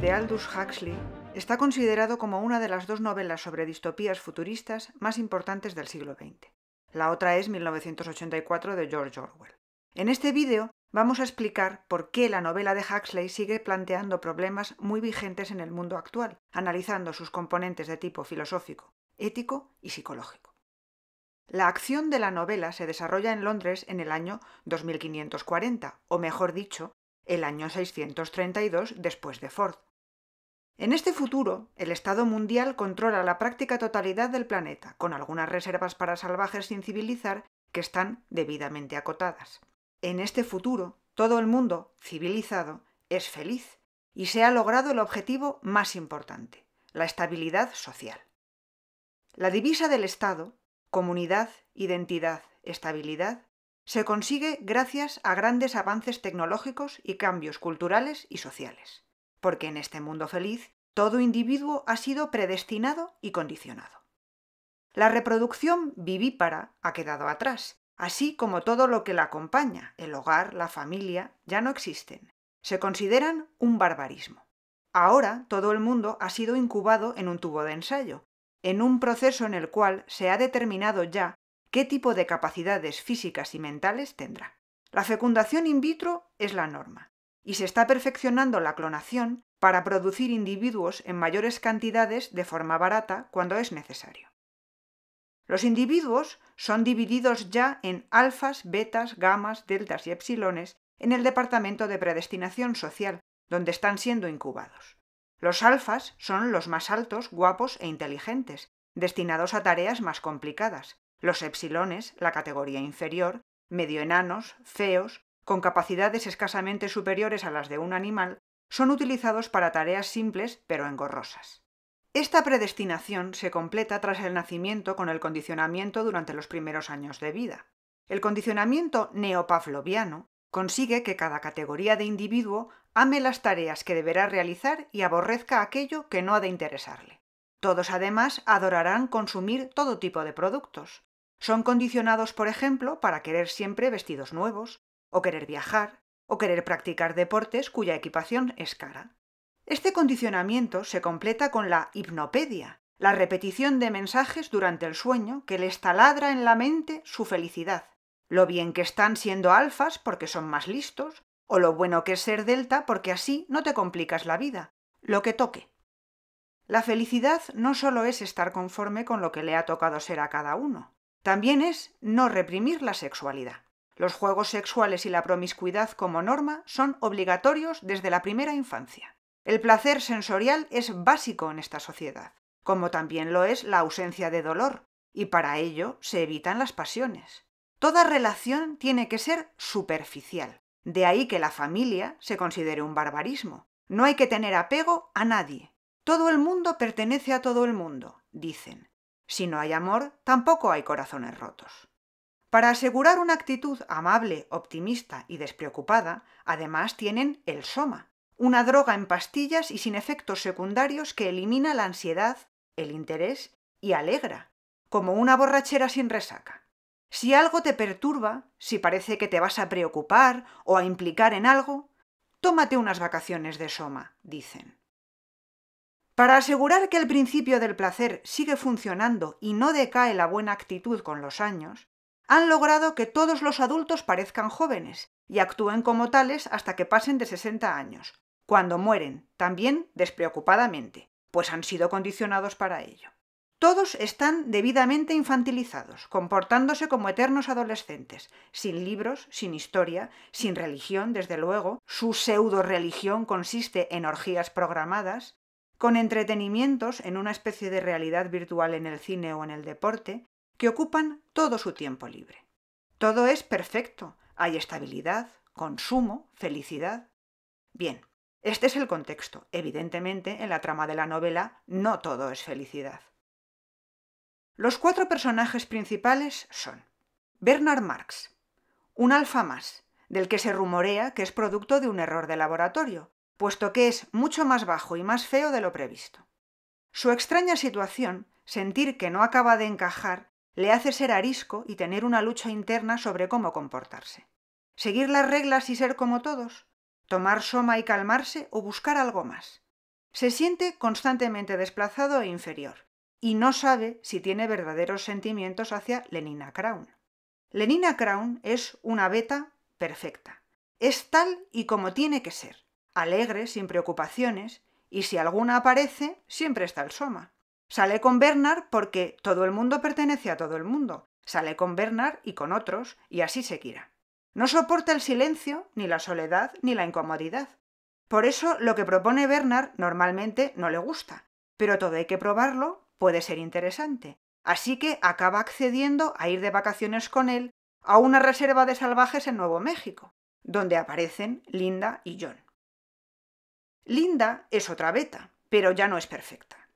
de Aldous Huxley está considerado como una de las dos novelas sobre distopías futuristas más importantes del siglo XX. La otra es 1984 de George Orwell. En este vídeo vamos a explicar por qué la novela de Huxley sigue planteando problemas muy vigentes en el mundo actual, analizando sus componentes de tipo filosófico, ético y psicológico. La acción de la novela se desarrolla en Londres en el año 2540, o mejor dicho, el año 632 después de Ford. En este futuro, el Estado mundial controla la práctica totalidad del planeta, con algunas reservas para salvajes sin civilizar que están debidamente acotadas. En este futuro, todo el mundo civilizado es feliz y se ha logrado el objetivo más importante, la estabilidad social. La divisa del Estado, comunidad, identidad, estabilidad, se consigue gracias a grandes avances tecnológicos y cambios culturales y sociales, porque en este mundo feliz todo individuo ha sido predestinado y condicionado. La reproducción vivípara ha quedado atrás, así como todo lo que la acompaña, el hogar, la familia, ya no existen. Se consideran un barbarismo. Ahora todo el mundo ha sido incubado en un tubo de ensayo, en un proceso en el cual se ha determinado ya qué tipo de capacidades físicas y mentales tendrá. La fecundación in vitro es la norma y se está perfeccionando la clonación para producir individuos en mayores cantidades de forma barata cuando es necesario. Los individuos son divididos ya en alfas, betas, gamas, deltas y epsilones en el Departamento de Predestinación Social, donde están siendo incubados. Los alfas son los más altos, guapos e inteligentes, destinados a tareas más complicadas, los epsilones, la categoría inferior, medio enanos, feos, con capacidades escasamente superiores a las de un animal, son utilizados para tareas simples pero engorrosas. Esta predestinación se completa tras el nacimiento con el condicionamiento durante los primeros años de vida. El condicionamiento neopafloviano consigue que cada categoría de individuo ame las tareas que deberá realizar y aborrezca aquello que no ha de interesarle. Todos además adorarán consumir todo tipo de productos, son condicionados, por ejemplo, para querer siempre vestidos nuevos, o querer viajar, o querer practicar deportes cuya equipación es cara. Este condicionamiento se completa con la hipnopedia, la repetición de mensajes durante el sueño que les taladra en la mente su felicidad, lo bien que están siendo alfas porque son más listos, o lo bueno que es ser delta porque así no te complicas la vida, lo que toque. La felicidad no solo es estar conforme con lo que le ha tocado ser a cada uno, también es no reprimir la sexualidad. Los juegos sexuales y la promiscuidad como norma son obligatorios desde la primera infancia. El placer sensorial es básico en esta sociedad, como también lo es la ausencia de dolor, y para ello se evitan las pasiones. Toda relación tiene que ser superficial. De ahí que la familia se considere un barbarismo. No hay que tener apego a nadie. Todo el mundo pertenece a todo el mundo, dicen. Si no hay amor, tampoco hay corazones rotos. Para asegurar una actitud amable, optimista y despreocupada, además tienen el soma, una droga en pastillas y sin efectos secundarios que elimina la ansiedad, el interés y alegra, como una borrachera sin resaca. Si algo te perturba, si parece que te vas a preocupar o a implicar en algo, tómate unas vacaciones de soma, dicen. Para asegurar que el principio del placer sigue funcionando y no decae la buena actitud con los años, han logrado que todos los adultos parezcan jóvenes y actúen como tales hasta que pasen de 60 años, cuando mueren, también despreocupadamente, pues han sido condicionados para ello. Todos están debidamente infantilizados, comportándose como eternos adolescentes, sin libros, sin historia, sin religión, desde luego. Su pseudo religión consiste en orgías programadas, con entretenimientos en una especie de realidad virtual en el cine o en el deporte, que ocupan todo su tiempo libre. Todo es perfecto, hay estabilidad, consumo, felicidad. Bien, este es el contexto. Evidentemente, en la trama de la novela no todo es felicidad. Los cuatro personajes principales son Bernard Marx, un alfa más, del que se rumorea que es producto de un error de laboratorio, puesto que es mucho más bajo y más feo de lo previsto. Su extraña situación, sentir que no acaba de encajar, le hace ser arisco y tener una lucha interna sobre cómo comportarse. Seguir las reglas y ser como todos, tomar soma y calmarse o buscar algo más. Se siente constantemente desplazado e inferior, y no sabe si tiene verdaderos sentimientos hacia Lenina Crown. Lenina Crown es una beta perfecta. Es tal y como tiene que ser alegre, sin preocupaciones, y si alguna aparece, siempre está el Soma. Sale con Bernard porque todo el mundo pertenece a todo el mundo. Sale con Bernard y con otros, y así se No soporta el silencio, ni la soledad, ni la incomodidad. Por eso lo que propone Bernard normalmente no le gusta, pero todo hay que probarlo, puede ser interesante. Así que acaba accediendo a ir de vacaciones con él a una reserva de salvajes en Nuevo México, donde aparecen Linda y John. Linda es otra beta, pero ya no es perfecta.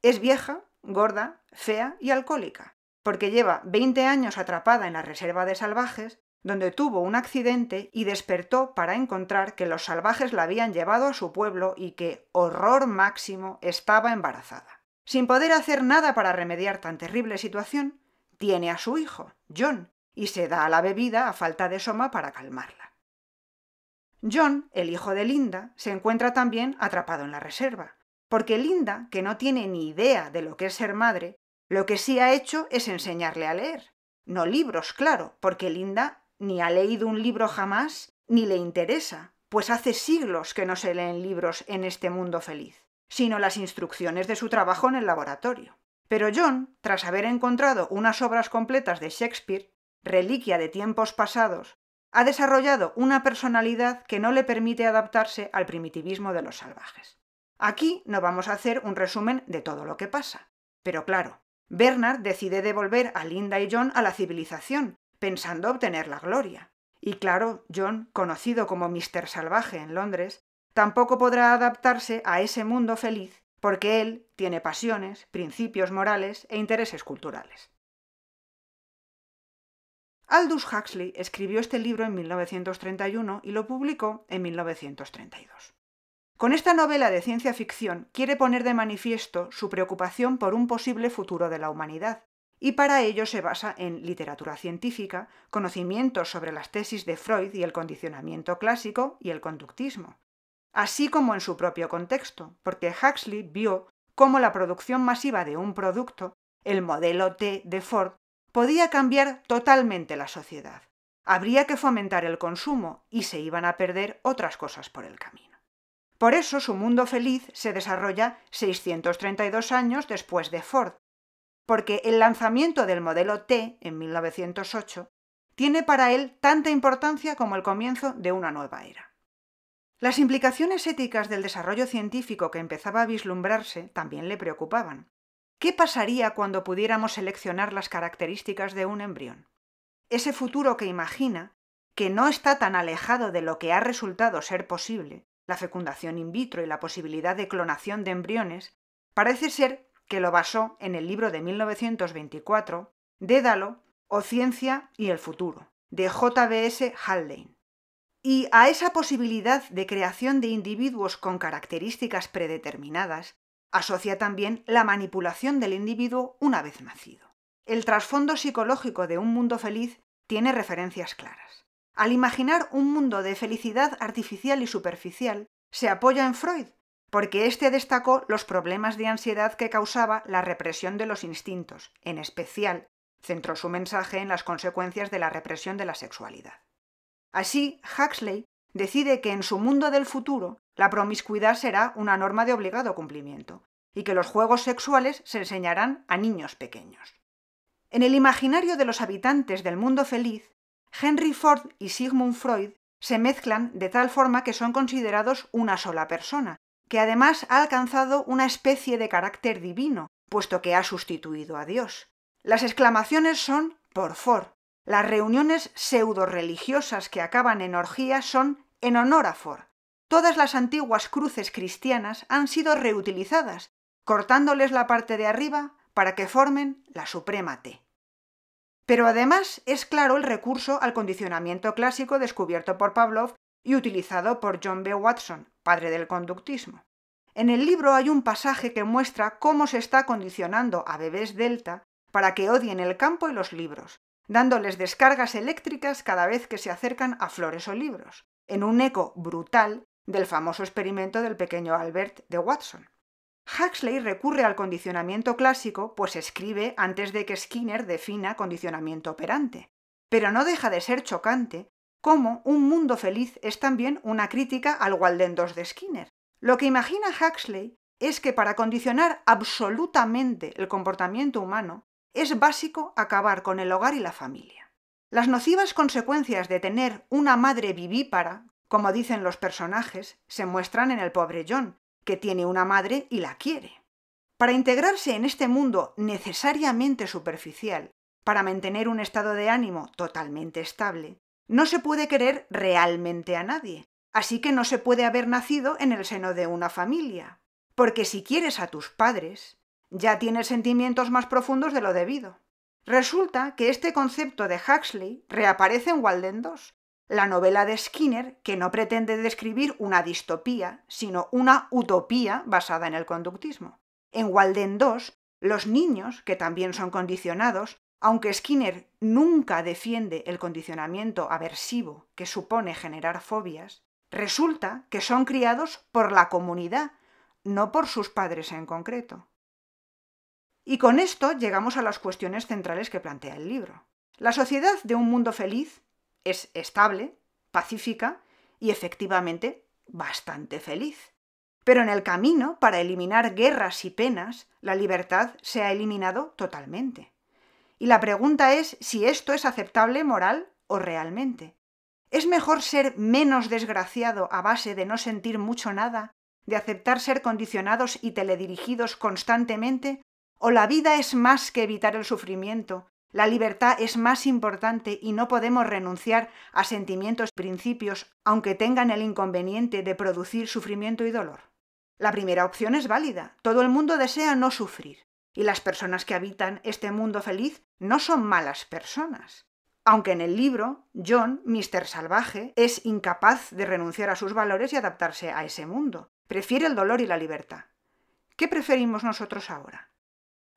Es vieja, gorda, fea y alcohólica, porque lleva 20 años atrapada en la reserva de salvajes, donde tuvo un accidente y despertó para encontrar que los salvajes la habían llevado a su pueblo y que, horror máximo, estaba embarazada. Sin poder hacer nada para remediar tan terrible situación, tiene a su hijo, John, y se da a la bebida a falta de soma para calmarla. John, el hijo de Linda, se encuentra también atrapado en la reserva, porque Linda, que no tiene ni idea de lo que es ser madre, lo que sí ha hecho es enseñarle a leer. No libros, claro, porque Linda ni ha leído un libro jamás, ni le interesa, pues hace siglos que no se leen libros en este mundo feliz, sino las instrucciones de su trabajo en el laboratorio. Pero John, tras haber encontrado unas obras completas de Shakespeare, reliquia de tiempos pasados, ha desarrollado una personalidad que no le permite adaptarse al primitivismo de los salvajes. Aquí no vamos a hacer un resumen de todo lo que pasa. Pero claro, Bernard decide devolver a Linda y John a la civilización, pensando obtener la gloria. Y claro, John, conocido como Mr. Salvaje en Londres, tampoco podrá adaptarse a ese mundo feliz porque él tiene pasiones, principios morales e intereses culturales. Aldous Huxley escribió este libro en 1931 y lo publicó en 1932. Con esta novela de ciencia ficción quiere poner de manifiesto su preocupación por un posible futuro de la humanidad, y para ello se basa en literatura científica, conocimientos sobre las tesis de Freud y el condicionamiento clásico y el conductismo, así como en su propio contexto, porque Huxley vio cómo la producción masiva de un producto, el modelo T de Ford, podía cambiar totalmente la sociedad. Habría que fomentar el consumo y se iban a perder otras cosas por el camino. Por eso su mundo feliz se desarrolla 632 años después de Ford, porque el lanzamiento del modelo T en 1908 tiene para él tanta importancia como el comienzo de una nueva era. Las implicaciones éticas del desarrollo científico que empezaba a vislumbrarse también le preocupaban. ¿Qué pasaría cuando pudiéramos seleccionar las características de un embrión? Ese futuro que imagina, que no está tan alejado de lo que ha resultado ser posible, la fecundación in vitro y la posibilidad de clonación de embriones, parece ser que lo basó en el libro de 1924, Dédalo o Ciencia y el Futuro, de JBS Haldane. Y a esa posibilidad de creación de individuos con características predeterminadas asocia también la manipulación del individuo una vez nacido. El trasfondo psicológico de un mundo feliz tiene referencias claras. Al imaginar un mundo de felicidad artificial y superficial, se apoya en Freud, porque éste destacó los problemas de ansiedad que causaba la represión de los instintos, en especial centró su mensaje en las consecuencias de la represión de la sexualidad. Así, Huxley decide que en su mundo del futuro la promiscuidad será una norma de obligado cumplimiento y que los juegos sexuales se enseñarán a niños pequeños. En el imaginario de los habitantes del mundo feliz, Henry Ford y Sigmund Freud se mezclan de tal forma que son considerados una sola persona, que además ha alcanzado una especie de carácter divino, puesto que ha sustituido a Dios. Las exclamaciones son por Ford. Las reuniones pseudo-religiosas que acaban en orgía son en honor a Ford todas las antiguas cruces cristianas han sido reutilizadas, cortándoles la parte de arriba para que formen la suprema T. Pero además es claro el recurso al condicionamiento clásico descubierto por Pavlov y utilizado por John B. Watson, padre del conductismo. En el libro hay un pasaje que muestra cómo se está condicionando a bebés delta para que odien el campo y los libros, dándoles descargas eléctricas cada vez que se acercan a flores o libros, en un eco brutal del famoso experimento del pequeño Albert de Watson. Huxley recurre al condicionamiento clásico, pues escribe antes de que Skinner defina condicionamiento operante. Pero no deja de ser chocante cómo un mundo feliz es también una crítica al Walden de Skinner. Lo que imagina Huxley es que para condicionar absolutamente el comportamiento humano es básico acabar con el hogar y la familia. Las nocivas consecuencias de tener una madre vivípara, como dicen los personajes, se muestran en el pobre John, que tiene una madre y la quiere. Para integrarse en este mundo necesariamente superficial, para mantener un estado de ánimo totalmente estable, no se puede querer realmente a nadie, así que no se puede haber nacido en el seno de una familia, porque si quieres a tus padres, ya tienes sentimientos más profundos de lo debido. Resulta que este concepto de Huxley reaparece en Walden II la novela de Skinner, que no pretende describir una distopía, sino una utopía basada en el conductismo. En Walden II, los niños, que también son condicionados, aunque Skinner nunca defiende el condicionamiento aversivo que supone generar fobias, resulta que son criados por la comunidad, no por sus padres en concreto. Y con esto llegamos a las cuestiones centrales que plantea el libro. La sociedad de un mundo feliz es estable, pacífica y efectivamente bastante feliz. Pero en el camino, para eliminar guerras y penas, la libertad se ha eliminado totalmente. Y la pregunta es si esto es aceptable moral o realmente. ¿Es mejor ser menos desgraciado a base de no sentir mucho nada, de aceptar ser condicionados y teledirigidos constantemente? ¿O la vida es más que evitar el sufrimiento la libertad es más importante y no podemos renunciar a sentimientos y principios aunque tengan el inconveniente de producir sufrimiento y dolor. La primera opción es válida. Todo el mundo desea no sufrir. Y las personas que habitan este mundo feliz no son malas personas. Aunque en el libro, John, Mr. Salvaje, es incapaz de renunciar a sus valores y adaptarse a ese mundo. Prefiere el dolor y la libertad. ¿Qué preferimos nosotros ahora?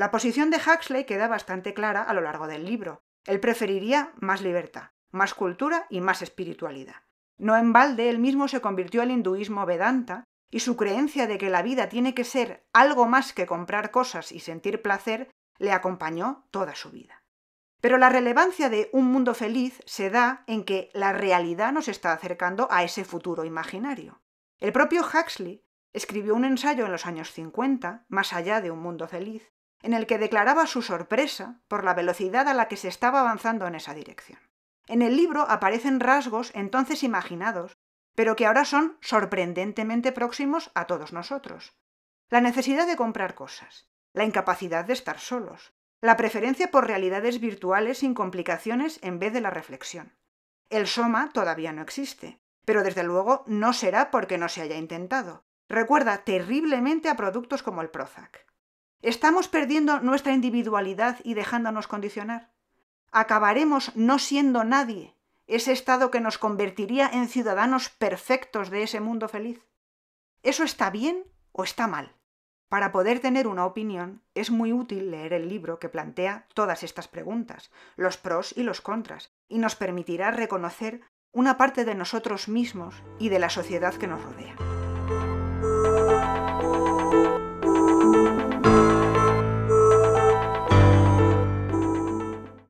La posición de Huxley queda bastante clara a lo largo del libro. Él preferiría más libertad, más cultura y más espiritualidad. No en balde él mismo se convirtió al hinduismo vedanta y su creencia de que la vida tiene que ser algo más que comprar cosas y sentir placer le acompañó toda su vida. Pero la relevancia de un mundo feliz se da en que la realidad nos está acercando a ese futuro imaginario. El propio Huxley escribió un ensayo en los años 50, Más allá de un mundo feliz, en el que declaraba su sorpresa por la velocidad a la que se estaba avanzando en esa dirección. En el libro aparecen rasgos entonces imaginados, pero que ahora son sorprendentemente próximos a todos nosotros. La necesidad de comprar cosas, la incapacidad de estar solos, la preferencia por realidades virtuales sin complicaciones en vez de la reflexión. El soma todavía no existe, pero desde luego no será porque no se haya intentado. Recuerda terriblemente a productos como el Prozac. ¿Estamos perdiendo nuestra individualidad y dejándonos condicionar? ¿Acabaremos no siendo nadie, ese estado que nos convertiría en ciudadanos perfectos de ese mundo feliz? ¿Eso está bien o está mal? Para poder tener una opinión es muy útil leer el libro que plantea todas estas preguntas, los pros y los contras, y nos permitirá reconocer una parte de nosotros mismos y de la sociedad que nos rodea.